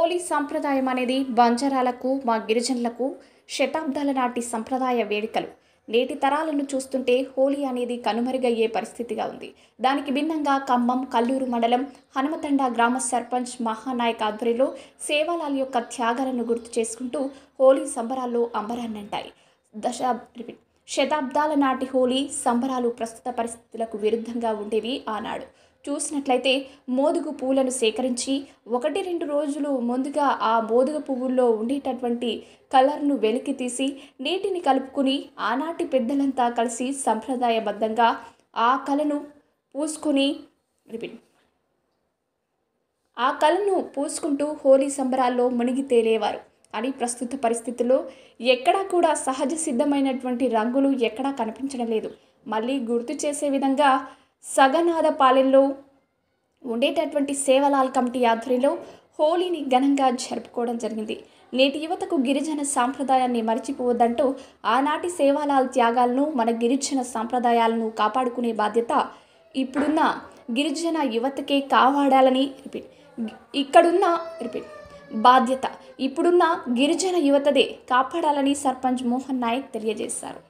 హోలీ సంప్రదాయం అనేది బంజారాలకు మా గిరిజనులకు శతాబ్దాల నాటి సంప్రదాయ వేడుకలు నేటి తరాలను చూస్తుంటే హోలీ అనేది కనుమరుగయ్యే పరిస్థితిగా ఉంది దానికి భిన్నంగా ఖమ్మం కల్లూరు మండలం హనుమతండ గ్రామ సర్పంచ్ మహానాయక్ ఆధ్వర్యంలో సేవాలాల యొక్క త్యాగాలను గుర్తు చేసుకుంటూ హోలీ సంబరాల్లో అంబరాన్నంటాయి దశా శతాబ్దాల నాటి హోలీ సంబరాలు ప్రస్తుత పరిస్థితులకు విరుద్ధంగా ఉండేవి ఆనాడు చూసినట్లయితే మోదుగు పువ్వులను సేకరించి ఒకటి రెండు రోజులు ముందుగా ఆ మోదుగ పువ్వుల్లో ఉండేటటువంటి కలర్ను వెలికి తీసి నీటిని కలుపుకుని ఆనాటి పెద్దలంతా కలిసి సంప్రదాయబద్ధంగా ఆ కళను పూసుకొని ఆ కళను పూసుకుంటూ హోలీ సంబరాల్లో మునిగి తేలేవారు అని ప్రస్తుత పరిస్థితుల్లో ఎక్కడా కూడా సహజ సిద్ధమైనటువంటి రంగులు ఎక్కడా కనిపించడం లేదు మళ్ళీ గుర్తు చేసే విధంగా సగనాథపాలెంలో ఉండేటటువంటి సేవలాల్ కమిటీ ఆధ్వర్యంలో హోలీని ఘనంగా జరుపుకోవడం జరిగింది నేటి యువతకు గిరిజన సాంప్రదాయాన్ని మరచిపోవద్దంటూ ఆనాటి సేవాలాల్ త్యాగాలను మన గిరిజన సాంప్రదాయాలను కాపాడుకునే బాధ్యత ఇప్పుడున్న గిరిజన యువతకే కావాడాలని రిపీట్ ఇక్కడున్న రిపీట్ బాధ్యత ఇప్పుడున్న గిరిజన యువతదే కాపాడాలని సర్పంచ్ మోహన్ నాయక్ తెలియజేశారు